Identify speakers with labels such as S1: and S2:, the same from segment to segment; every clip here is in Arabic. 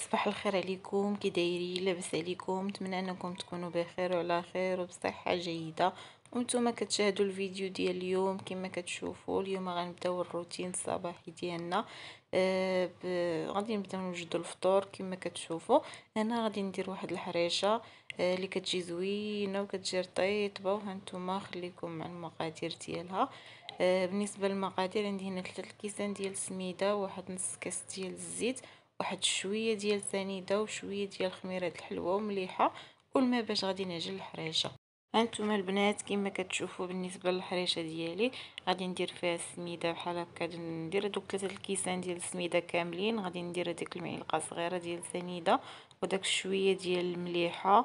S1: صباح الخير عليكم كي دايرين لاباس عليكم نتمنى انكم تكونوا بخير وعلى خير وبصحه جيده وانتم كتشاهدوا الفيديو ديال اليوم كما كتشوفوا اليوم غنبداو الروتين الصباحي ديالنا آه ب... غادي نبداو نوجدوا الفطور كما كتشوفوا انا غادي ندير واحد الحريشه آه اللي كتجي زوينه وكتجي رطيبه وهانتوما خليكم مع المقادير ديالها آه بالنسبه للمقادير عندي هنا ثلاثه الكيسان ديال السميده وواحد نص كاس ديال الزيت واحد شويه ديال سنيده وشويه ديال خميره الحلوه ومليحه والماء باش غادي نعجن الحريشه هانتوما البنات كما كتشوفوا بالنسبه للحريشه ديالي غادي ندير فيها السميده بحال هكا ندير دوك ثلاثه الكيسان ديال السميده كاملين غادي ندير هذيك المعلقه صغيره ديال سنيده وداك شويه ديال المليحه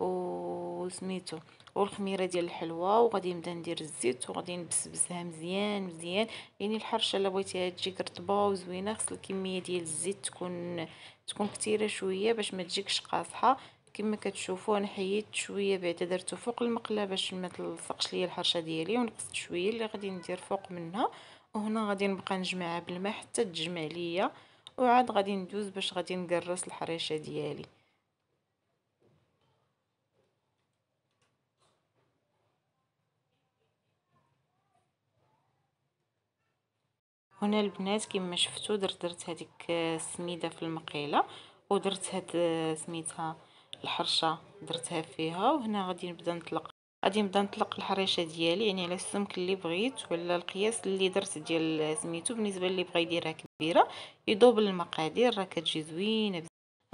S1: وسميتو والخميره ديال الحلوه وغادي نبدا ندير الزيت وغادي نبسبسها مزيان مزيان يعني الحرشه الا بغيتيها تجيك رطبه وزوينه خص الكميه ديال الزيت تكون تكون كثيره شويه باش ما تجيكش قاصحه كما كتشوفوا انا حيدت شويه بعدا درته فوق المقله باش ما تلصقش ليا الحرشه ديالي ونقصت شويه اللي غادي ندير فوق منها وهنا غادي نبقى نجمعها بالماء حتى تجمع ليا وعاد غادي ندوز باش غادي نكرس الحريشه ديالي هنا البنات كما شفتوا درت درت هذيك السميده آه، في المقيله ودرت هاد آه، سميتها الحرشه درتها فيها وهنا غادي نبدا نطلق غادي نبدا نطلق الحريشه ديالي يعني على السمك اللي بغيت ولا القياس اللي درت ديال سميتو بالنسبه اللي بغى يديرها كبيره يدوب المقادير راه كتجي زوينه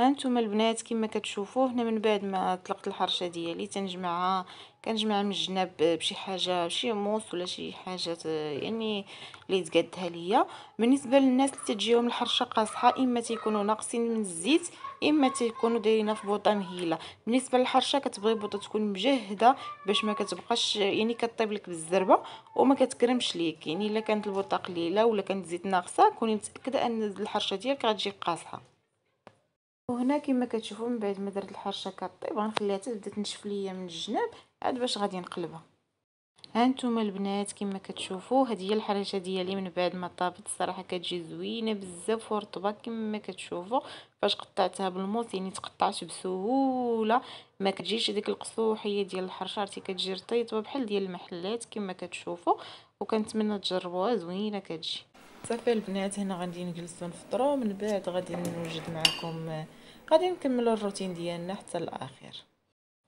S1: هانتوما البنات كيما كتشوفوا هنا من بعد ما طلقت الحرشه ديالي تنجمعها كنجمعها من الجناب بشي حاجه شي موس ولا شي حاجه يعني اللي تقادها ليا بالنسبه للناس اللي تجيهم الحرشه قاصحه اما تيكونوا ناقصين من الزيت اما تيكونوا دايرينها في بوطه مهيله بالنسبه للحرشه كتبغي بوطه تكون مجهده باش ما كتبقاش يعني كطيب لك بالزربه وما كتكرمش ليك يعني الا كانت البوطه قليله ولا كانت زيت ناقصه كوني متاكده ان الحرشه ديالك غتجي قاصحه وهنا كما كتشوفوا من بعد ما درت الحرشه كطيب غنخليها حتى بدات تنشف ليا من الجناب عاد باش غادي نقلبها ها نتوما البنات كما كتشوفوا هذه هي الحرشه ديالي من بعد ما طابت الصراحه كتجي زوينه بزاف ورطبه كما كتشوفوا فاش قطعتها بالموس يعني تقطعت بسهوله ما كتجيش ديك القصوحيه ديال الحرشه عرفتي كتجي رطيطه بحال ديال المحلات كما كتشوفوا وكنتمنى تجربوها زوينه كتجي صافي البنات هنا غادي نجلسو نفطرو من بعد غادي نوجد معكم غادي نكملوا الروتين ديالنا حتى الاخير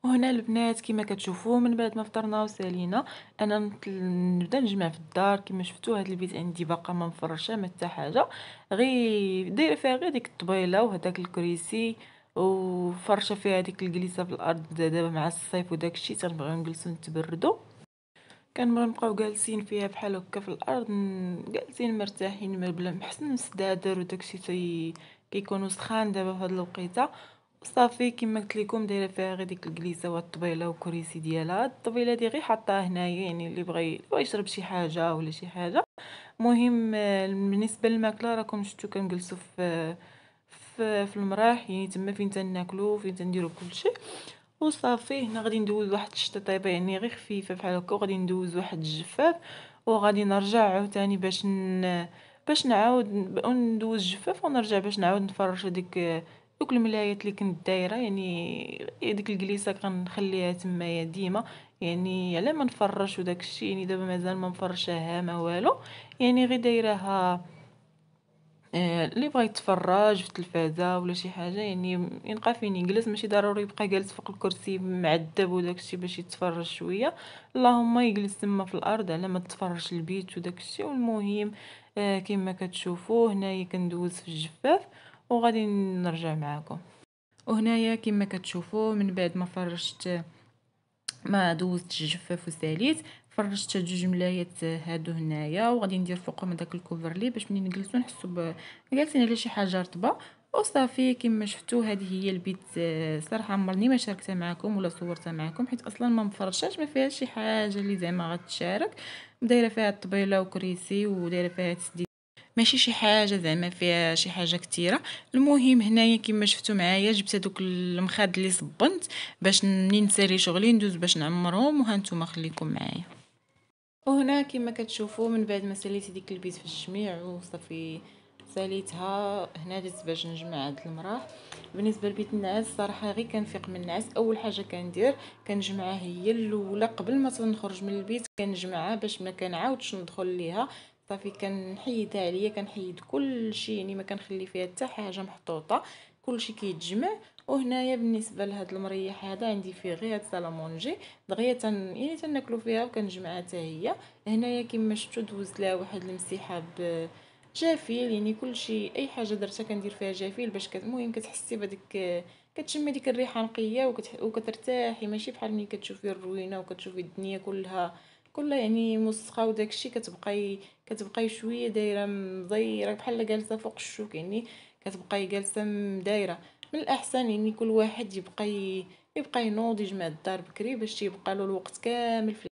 S1: وهنا البنات كما كتشوفوا من بعد ما فطرنا وسالينا انا نبدا نجمع في الدار كما شفتوا هذا البيت عندي باقا ما مفرشه ما حتى حاجه غير دايره فيها غير ديك الطبيله وهداك الكريسي وفرشه فيها ديك الجليسه في الارض دابا مع الصيف وداك الشيء تنبغيو نجلسو نتبردو كنبغيو نبقاو جالسين فيها بحال هكا في الارض جالسين مرتاحين بلا حسن مستدادر وداك الشيء كيكونوا سخان دابا في هاد الوقيته وصافي كما قلت لكم دايره فيها غير ديك الكليسه والطبيله والكريسي ديالها الطبيله دي غير حطاها هنايا يعني اللي بغى يشرب شي حاجه ولا شي حاجه مهم آه، بالنسبه للماكله راكم شفتوا كنجلسوا في في, في المراح يعني تما فين تناكلو فين تنديرو كلشي وصافي هنا غادي ندوز واحد الشطه طيبه يعني غير خفيفه بحال هكا وغادي ندوز واحد الجفاف وغادي نرجع عاوتاني باش ن... باش نعاود ندوز جفاف ونرجع باش نعاود نفرش هذيك دوك الملايات اللي كنت دايره يعني هذيك الكليسه كنخليها تمايا ديما يعني على ما نفرش وداك الشيء يعني دابا مازال ما مفرشاها ما والو يعني غير دايرها آه، اللي بغى يتفرج في التلفازة ولا شي حاجه يعني ينقى فين يجلس ماشي ضروري يبقى جالس فوق الكرسي معذب وداكشي باش يتفرج شويه اللهم يجلس تما في الارض على ما تفرج البيت وداكشي والمهم آه، كما كتشوفوا هنايا كندوز في الجفاف وغادي نرجع معاكم وهنايا كما كتشوفوا من بعد ما فرشت ما دوزت الجفاف وساليت فرشت جوج ملايات هادو هنايا وغادي ندير فوقهم داك الكوفرلي باش ملي نجلسو نحسو ب جالسين على شي حاجه رطبه وصافي كما شفتو هذه هي البيت صراحه عمرني ما شاركتها معكم ولا صورتها معكم حيت اصلا ما مفرشاش ما فيهاش شي حاجه اللي زعما غتشارك دايره فيها الطبيله وكريسي ودايره فيها تسديد ماشي شي حاجه زعما فيها شي حاجه كتيره المهم هنايا كما شفتوا معايا جبت هذوك المخاد اللي صبنت باش منين نسالي شغلي ندوز باش نعمرهم وهانتوما خليكم معايا وهنا كما كتشوفوا من بعد ما ساليت ديك البيت في الجميع وصافي ساليتها هنا جات باش نجمع هاد المراه بالنسبه لبيت النعاس صراحه غير كنفيق من النعاس اول حاجه كندير كنجمعها هي الاولى قبل ما تنخرج من البيت كنجمعها باش ما كنعاودش ندخل ليها صافي كنحيدها عليا كنحيد كل شيء يعني ما كنخلي فيها حتى حاجه محطوطه كلشي كيتجمع وهنايا بالنسبه لهاد المريح هذا عندي فيه غير هاد سالامونجي دغيا تن يعني تناكلو فيها وكنجمعها حتى هي هنايا كما شفتو دوز لها واحد المسيحه ب جافيل يعني كلشي اي حاجه درتها كندير فيها جافيل باش المهم كتحسي بهذيك كتشمي ديك الريحه نقيه وكت وكترتاحي ماشي بحال ملي كتشوفي الروينه وكتشوفي الدنيا كلها كلها يعني مسخه وداكشي كتبقاي كتبقاي شويه دايره مضيره بحال جالسه فوق الشوك يعني كتبقاي جالسه مدايره من الاحسن يعني كل واحد يبقى يبقى ينوض يجمع الدار بكري باش يبقى له الوقت كامل في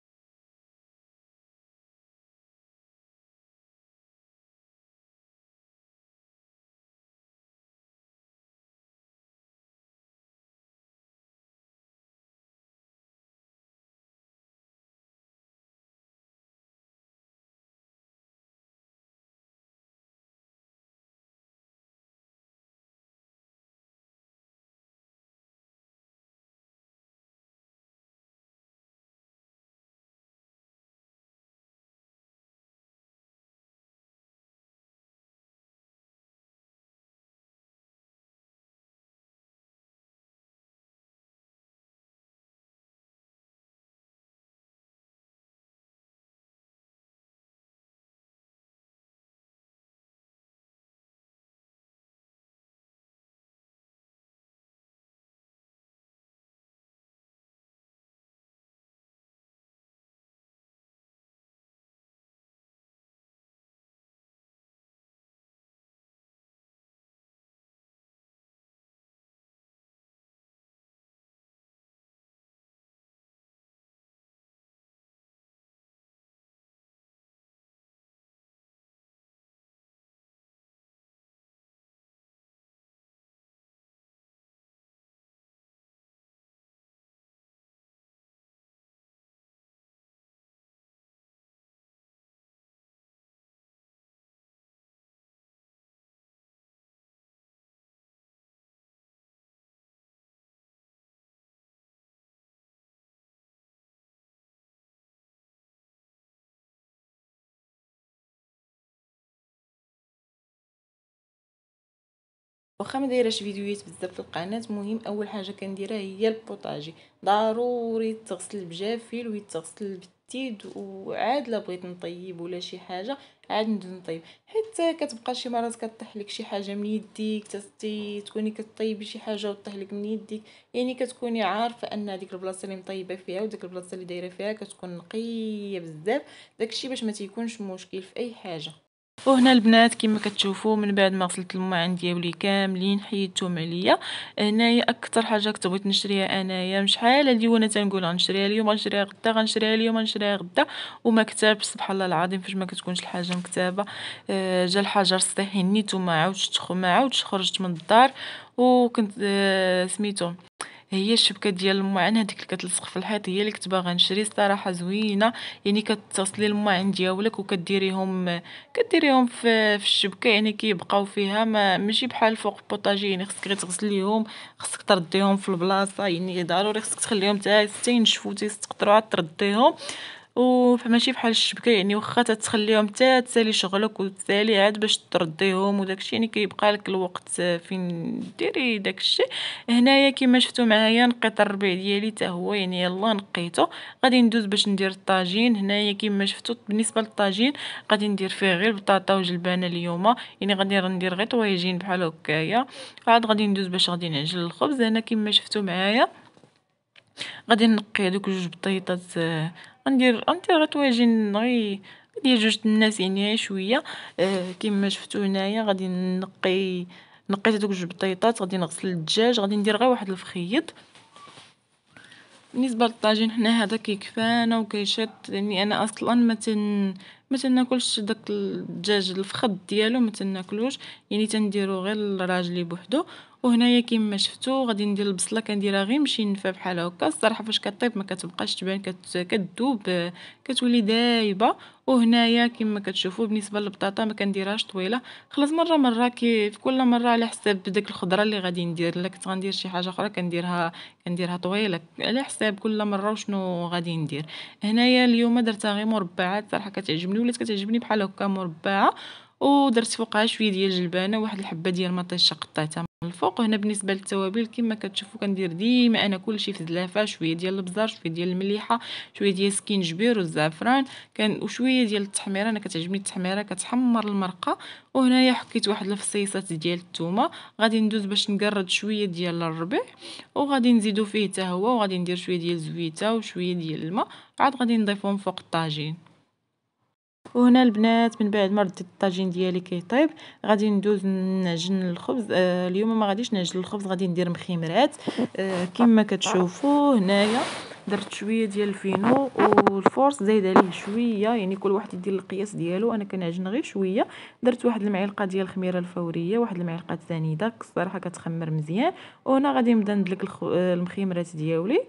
S1: واخا ما دايراش فيديوهات بزاف في القناه مهم اول حاجه كنديرها هي البوطاجي ضروري تغسل بجافيل ويتغسل بالتيد وعاد لا بغيت نطيب ولا شي حاجه عاد ندوز نطيب حيت كتبقى شي مرات كطيح لك شي حاجه من يديك تستي تكوني كطيبي شي حاجه وطيح لك من يديك يعني كتكوني عارفه ان هذيك البلاصه اللي مطيبه فيها وديك البلاصه اللي دايره فيها كتكون نقيه بزاف داكشي باش ما تيكونش مشكل في اي حاجه وهنا البنات كما كتشوفوا من بعد ما غسلت الماعن ديالي كاملين حيدتهم عليا هنايا اكثر حاجه كنت بغيت نشريها انايا شحال هادي وانا تنقول غنشريها اليوم غنشريها غدا غنشريها اليوم غنشريها غدا وما كتبت سبحان الله العظيم فاش ما كتكونش الحاجه مكتابه آه، جا الحجر صديح نيت وما عاودش ما عاودش خرجت من الدار وكنت آه، سميتو هي الشبكه ديال الماعن هذيك اللي كتلصق في الحيط هي اللي كنت باغا نشري الصراحه زوينه يعني كتصلي الماعن ديالك وكديريهم كديريهم في, في الشبكه يعني كيبقاو فيها ما ماشي بحال فوق البوطاجي يعني خصك غير تغسليهم خصك ترديهم في البلاصه يعني ضروري خصك تخليهم حتى ينشفوا تيستقطروا عاد ترديهم وماشي بحال الشبكه يعني واخا تتخليهم حتى تسالي شغلك وتسالي عاد باش ترديهم وداكشي يعني كيبقى لك الوقت فين ديري داكشي هنايا كما شفتوا معايا نقيت الربيع ديالي حتى هو يعني يلا نقيته غادي ندوز باش ندير الطاجين هنايا كما شفتوا بالنسبه للطاجين غادي ندير فيه غير بطاطا وجلبانه اليوم يعني غادي ندير غير طويجين بحال هكايا عاد غادي ندوز باش غادي نعجل الخبز هنا كما شفتوا معايا غادي نقي هذوك جوج بطيطات غندير غندير غير طواجن غي ندير جوج الناس يعني غي شويه آه، كيما شفتو هنايا غادي نقي نقيت هذوك جوج بطيطات غادي نغسل الدجاج غادي ندير غير واحد الفخيط بالنسبه للطاجين حنا هذا كيكفانا وكيشط يعني انا اصلا ما تن ما تناكلش داك الدجاج الفخد ديالو ما تناكلوش يعني تنديرو غير الراجلي بوحدو وهنايا كما شفتوا غادي ندير البصله كنديرها غير مشي نفا بحال هكا الصراحه فاش كطيب ما كتبقاش تبان كتذوب كتولي دايبه وهنايا كما كتشوفوا بالنسبه للبطاطا ما كنديرهاش طويله خلاص مره مره كي في كل مره على حساب داك الخضره اللي غادي ندير لك كنت غندير شي حاجه اخرى كنديرها كنديرها طويله على حساب كل مره وشنو غادي ندير هنايا اليوم درتها غير مربعات صراحه كتعجبني ولات كتعجبني بحال هكا مربعه ودرت فوقها شويه ديال الجلبانه واحد الحبه ديال مطيشه قطعتها الفوق هنا بالنسبه للتوابل كما كتشوفوا كندير ديما انا كلشي في زلافه شويه ديال البزار شويه ديال المليحه شويه ديال السكينجبير والزعفران كان وشويه ديال التحميره انا كتعجبني التحميره كتحمر المرقه وهنايا حكيت واحد الفصيصات ديال الثومه غادي ندوز باش نقرد شويه ديال الربيع وغادي نزيدو فيه حتى هو وغادي ندير شويه ديال الزويته وشويه ديال الماء عاد غادي نضيفهم فوق الطاجين وهنا البنات من بعد ما رديت الطاجين ديالي كيطيب غادي ندوز نعجن الخبز آه اليوم ما غاديش نعجن الخبز غادي ندير مخيمرات آه كما كتشوفوا هنايا درت شويه ديال الفينو والفورس زايد عليه شويه يعني كل واحد يدير القياس ديالو انا كنعجن غير شويه درت واحد المعلقه ديال الخميره الفوريه واحد المعلقه السنيده الصراحه كتخمر مزيان وهنا غادي نبدا ندلك آه، المخيمرات ديالي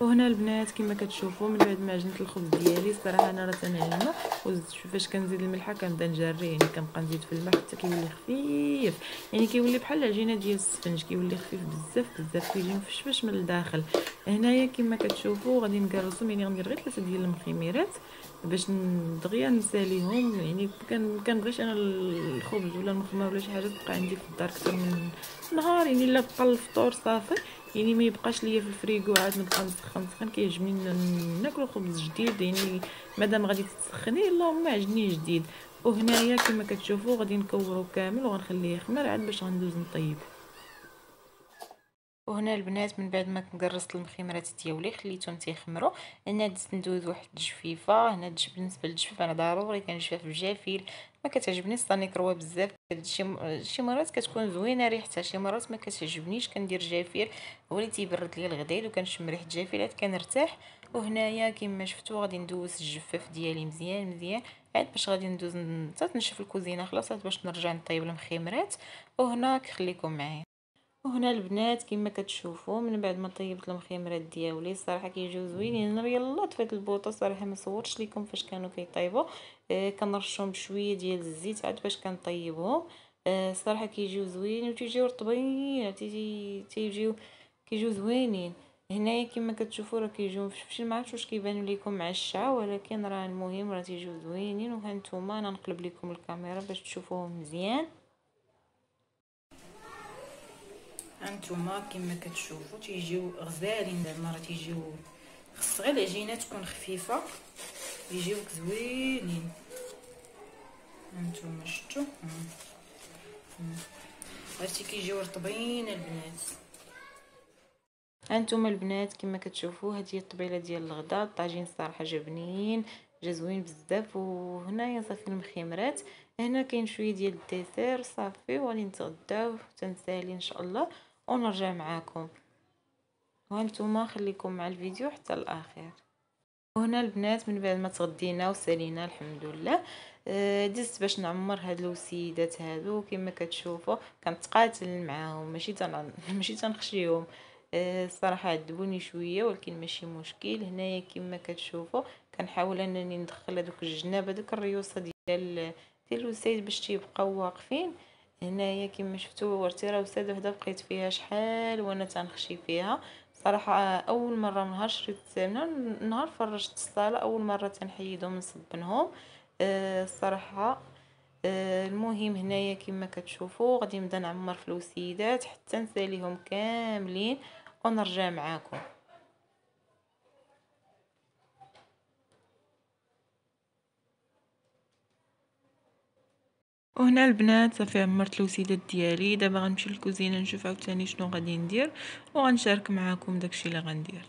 S1: وهنا البنات كما كتشوفوا من بعد ما عجنت الخبز ديالي الصراحه انا راه تنعلمه وزدت فاش كنزيد الملحه كنبدا نجري يعني كنبقى نزيد في الماء حتى كيولي خفيف يعني كيولي بحال العجينه ديال السفنج كيولي خفيف بزاف بزاف كيجي مفشفش من الداخل هنايا كما كتشوفوا غادي نكرسهم يعني غندير غير ثلاثه ديال المخيميرات باش دغيا نساليهم يعني كنبغيش انا الخبز ولا المخمر ولا شي حاجه تبقى عندي في الدار اكثر من نهار يعني الا بقى الفطور صافي يعني ما يبقاش ليا في الفريكو عاد نبقى نسخن نسخن كيعجبني ناكل خبز جديد يعني مادام غادي تسخني اللهم عجني جديد وهنايا كما كتشوفوا غادي نكوعو كامل وغنخليه يخمر عاد باش غندوز نطيب وهنا البنات من بعد ما كنقرصت المخيمرات ديالي خليتهم تيخمروا هنا دزت ندوز واحد الجفيفه هنا بالنسبه للجفيف انا ضروري كنجفف بجافيل كتعجبني كتعجبنيش السانيكروا بزاف شي شي مرات كتكون زوينه ريحتها شي مرات ما كتعجبنيش كندير جافير هو اللي تيبرد لي الغدايل وكنشم ريحه عاد كنرتاح وهنايا كما شفتوا غادي ندوز الجفاف ديالي مزيان مزيان عاد باش غادي ندوز حتى تنشف الكوزينه خلاص باش نرجع نطيب المخيمرات وهنا كخليكم معايا وهنا البنات كما كتشوفوا من بعد ما طيبت المخيمرات دياولي الصراحه كيجيو زوينين انا يلا طفيت البوطه صراحه ما صورتش لكم فاش كانوا كيطيبوا آه كنرشهم بشويه ديال الزيت عاد باش كنطيبهم آه كيجيو زوينين وتيجيو رطبين تيجيو كيجيو زوينين هنايا كما كتشوفوا راه كيجيو مفشفش ما عرفتش واش كيبانوا لكم مع الشعه ولكن راه المهم راه تيجيو زوينين وهانتوما انا نقلب لكم الكاميرا باش تشوفوهم مزيان هانتوما كما كتشوفوا تيجيو غزالين زعما راه تيجيو خص غير العجينه تكون خفيفه يجيو زوينين هانتوما شفتوا عرفتي كيجيو رطبين البنات هانتوما البنات كما كتشوفوا هذه الطبيله ديال الغداء الطاجين الصراحه جبنين جا زوين بزاف وهنايا صافي المخيمرات هنا كاين شويه ديال الديسير صافي وغادي نتغداو تنسالي ان شاء الله ونرجع معاكم وهانتوما خليكم مع الفيديو حتى الاخير وهنا البنات من بعد ما تغدينا وسالينا الحمد لله آه، دزت باش نعمر هاد الوسيدات هادو كما كتشوفوا كنتقاتل معاهم ماشي تن... ماشي تنخشيهم الصراحه آه، عذبوني شويه ولكن ماشي مشكل هنايا كما كتشوفوا كنحاول انني ندخل هذوك الجناب هذوك الريوسه ديال ديال الوسيد باش تيبقاو واقفين هنايا كما شفتوا ورتي راه وساد وحده بقيت فيها شحال وانا تنخشي فيها صراحه آه، اول مره من نهار شريت منها نهار فرجت الصاله اول مره تنحيدهم نصبنهم أه الصراحه أه المهم هنايا كما كتشوفوا غادي نبدا نعمر في الوسيدات حتى نساليهم كاملين ونرجع معاكم وهنا البنات صافي عمرت الوسيدات ديالي دابا غنمشي للكوزينه نشوف عاوتاني شنو غادي ندير وغنشارك معكم داكشي اللي غندير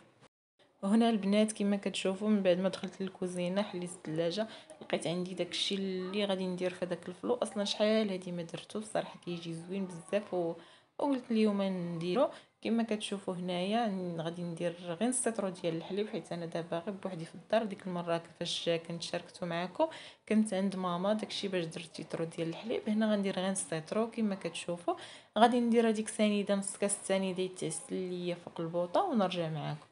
S1: وهنا البنات كما كتشوفوا من بعد ما دخلت للكوزينه حليت الثلاجه لقيت عندي داكشي اللي غادي ندير في داك الفلو اصلا شحال هادي ما درتو الصراحه كيجي زوين بزاف و... وقلت اليوم نديرو كما كتشوفوا هنايا غادي ندير غير السيترو ديال الحليب حيت انا دابا غير بوحدي في الدار ديك المره كيفاش كنت شاركتو معكم كنت عند ماما داكشي باش درت تيترو ديال الحليب هنا غندير غير السيترو كما كتشوفوا غادي ندير هذيك سنيده نص كاس السنيده يتعسل ليا فوق البوطه ونرجع معكم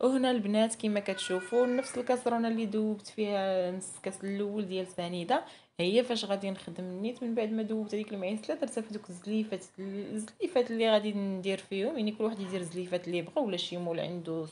S1: وهنا البنات كما كتشوفوا نفس الكسرونه اللي دوبت فيها نص كاس الاول ديال سنيده هي فاش غادي نخدم النيت من بعد ما دوبت هذيك المعيسله درتها في دوك الزليفات الزليفات اللي غادي ندير فيهم يعني كل واحد يدير الزليفات اللي بغا ولا شي مول عنده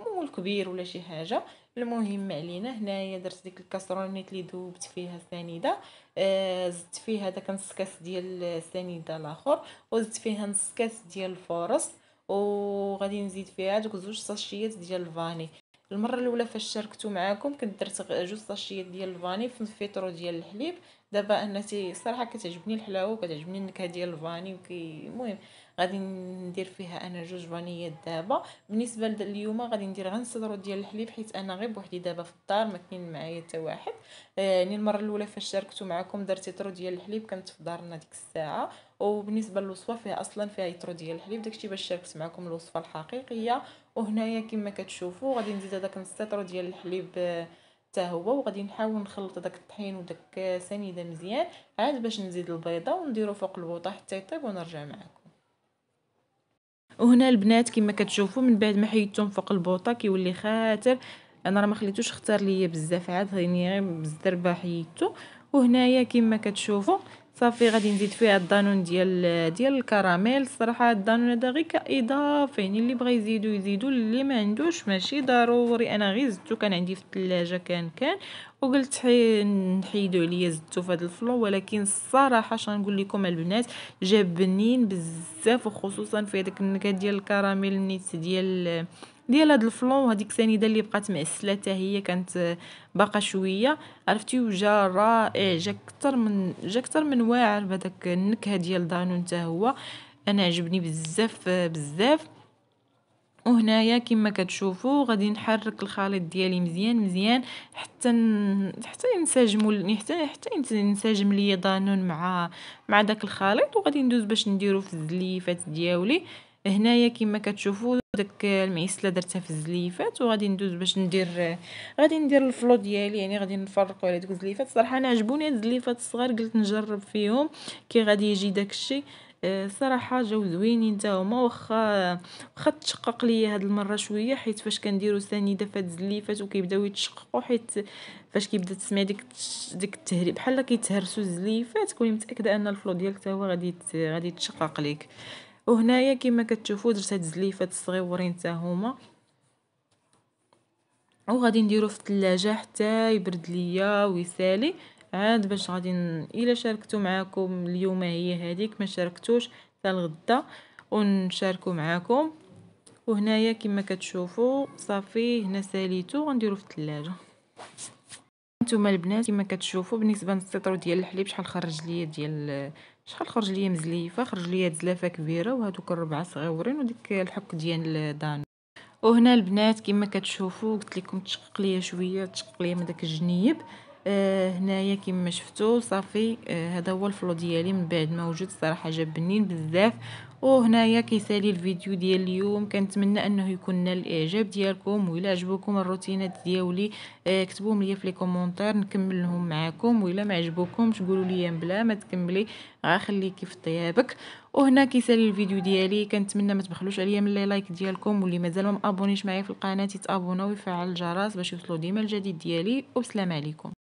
S1: مول كبير ولا شي حاجه المهم علينا هنايا درت ديك الكسرونه اللي دوبت فيها سنيده آه زدت فيها داك نص كاس ديال السنيده الاخر وزدت فيها نص كاس ديال الفرص وغادي نزيد فيها دوك زوج صاشيات ديال الفاني المره الاولى فاش شاركتو معاكم كنت درت جوج صاشيات ديال الفاني في الفيترو ديال الحليب دابا تي صراحه كتعجبني الحلاوه وكتعجبني النكهه ديال الفاني وكي المهم غادي ندير فيها انا جوج فانيات دابا بالنسبه لليوم غادي ندير غير الصدرو ديال الحليب حيت انا غير بوحدي دابا في الدار ما كاين معايا حتى واحد آه، يعني المره الاولى فاش شاركتو معاكم درت تيترو ديال الحليب كانت في دارنا ديك الساعه وبالنسبه للوصفه فيها اصلا فيها يترو ديال الحليب داكشي باش شاركت معكم الوصفه الحقيقيه وهنايا كما كتشوفوا غادي نزيد هذاك السطر ديال الحليب حتى آه، هو وغادي نحاول نخلط داك الطحين وداك آه، سميده مزيان عاد باش نزيد البيضه ونديرو فوق البوطه حتى يطيب ونرجع معكم وهنا البنات كما كتشوفوا من بعد ما حيدتهم فوق البوطه كيولي خاتر انا راه ما خليتوش اختار ليا بزاف عاد غير بالزربه حيدته وهنايا كما كتشوفوا صافي غادي نزيد فيها الدانون ديال ديال الكراميل الصراحه الدانون هذا غير كاضافه يعني اللي بغى يزيدو يزيدو اللي ما عندوش ماشي ضروري انا غير زدتو كان عندي في الثلاجه كان كان وقلت حي... نحيدو عليا زدتو في هذا الفلو ولكن الصراحه اش نقول لكم البنات جاب بنين بزاف وخصوصا في هذاك النكهه ديال الكراميل نيت ديال ديال هاد الفلون وهذيك السنيده اللي بقات معسله حتى هي كانت آه، باقا شويه عرفتي وجا رائع جا اكثر من جا اكثر من واعر بهذاك النكهه ديال دانون حتى هو انا عجبني بزاف آه، بزاف وهنايا كما كتشوفوا غادي نحرك الخليط ديالي مزيان مزيان حتى ن... حتى ينسجموا حتى حتى ينسجم ليا دانون مع مع داك الخليط وغادي ندوز باش نديرو في الزليفات ديالي هنايا كما كتشوفوا داك المعسله درتها في الزليفات وغادي ندوز باش ندير غادي ندير الفلو ديالي يعني غادي نفرقوا على دوك الزليفات صراحه انا عجبوني هاد الزليفات الصغار قلت نجرب فيهم كي غادي يجي داك الشيء آه، صراحه جاو زوينين حتى هما واخا واخا تشقق ليا هاد المره شويه حيت فاش كنديروا سنيده فهاد الزليفات وكيبداو يتشققوا حيت فاش كيبدا تسمع ديك ديك التهريب بحال كيتهرسوا الزليفات كوني متاكده ان الفلو ديالك حتى هو غادي غادي يتشقق ليك وهنايا كما كتشوفوا درت هاد الزليفات الصغيورين حتى هما وغادي نديرو في الثلاجه حتى يبرد ليا ويسالي عاد باش غادي ن... الا شاركتو معاكم اليوم هي هذيك ما شاركتوش حتى الغدا ونشاركو معاكم وهنايا كما كتشوفوا صافي هنا ساليتو غنديرو في الثلاجه نتوما البنات كما كتشوفوا بالنسبه للسيطرو ديال الحليب شحال خرج ليا ديال شحال خرج ليا مزليفه خرج ليا زلافه كبيره وهذوك الربعه صغيورين وديك الحك ديال دانو وهنا البنات كما كتشوفوا قلت لكم تشقق ليا شويه تشقق ليا من داك الجنيب آه هنايا كما شفتوا صافي آه هذا هو الفلو ديالي من بعد ما وجد صراحه جاب بنين بزاف وهنايا كيسالي الفيديو ديال اليوم كنتمنى انه يكون نال الاعجاب ديالكم والا عجبوكم الروتينات ديالي آه كتبوهم ليا في لي كومونتير نكملهم معاكم معاكم والا ما عجبوكمش قولوا ليا بلا ما تكملي غنخليك في طيابك وهنا كيسالي الفيديو ديالي كنتمنى ما تبخلوش عليا من لي لايك ديالكم واللي مازال ما مابونيش معايا في القناه يتابونا ويفعل الجرس باش يوصلوا ديما الجديد ديالي وبسلام عليكم